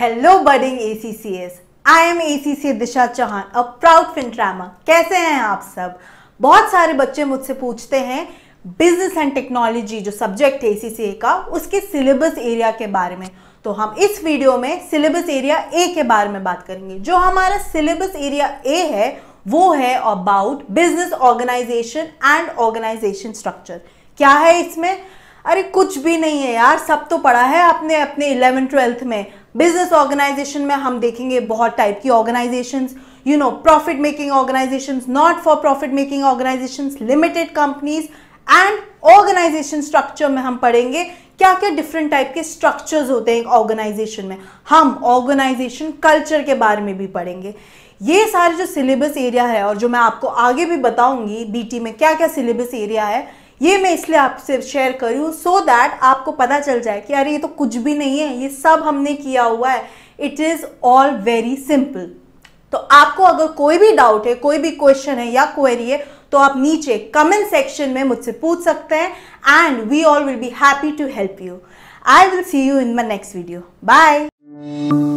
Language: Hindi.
hello budding ACCs I am ACC Disha Chauhan a proud फिनट्रामा कैसे हैं आप सब बहुत सारे बच्चे मुझसे पूछते हैं बिजनेस एंड टेक्नोलॉजी जो सब्जेक्ट है एसीसीए का उसके सिलेबस एरिया के बारे में तो हम इस वीडियो में सिलेबस एरिया ए के बारे में बात करेंगे जो हमारा सिलेबस एरिया ए है वो है about business organisation and organisation structure क्या है इसमें अरे कुछ भी नहीं है यार सब तो पढ़ा है आपने अपने इलेवन ट्वेल्थ में बिजनेस ऑर्गेनाइजेशन में हम देखेंगे बहुत टाइप की organisation you know profit making organisation not for profit making organisation limited companies and organisation structure में हम पढ़ेंगे क्या क्या डिफरेंट टाइप के स्ट्रक्चर्स होते हैं ऑर्गेनाइजेशन में हम ऑर्गेनाइजेशन कल्चर के बारे में भी पढ़ेंगे ये सारे जो सिलेबस एरिया है और जो मैं आपको आगे भी बताऊंगी बीटी में क्या क्या सिलेबस एरिया है ये मैं इसलिए आपसे शेयर कर रही हूँ सो दैट आपको पता चल जाए कि अरे ये तो कुछ भी नहीं है ये सब हमने किया हुआ है it is all very simple तो आपको अगर कोई भी डाउट है कोई भी क्वेश्चन है या क्वेरी है तो आप नीचे कमेंट सेक्शन में मुझसे पूछ सकते हैं and we all will be happy to help you I will see you in my next video bye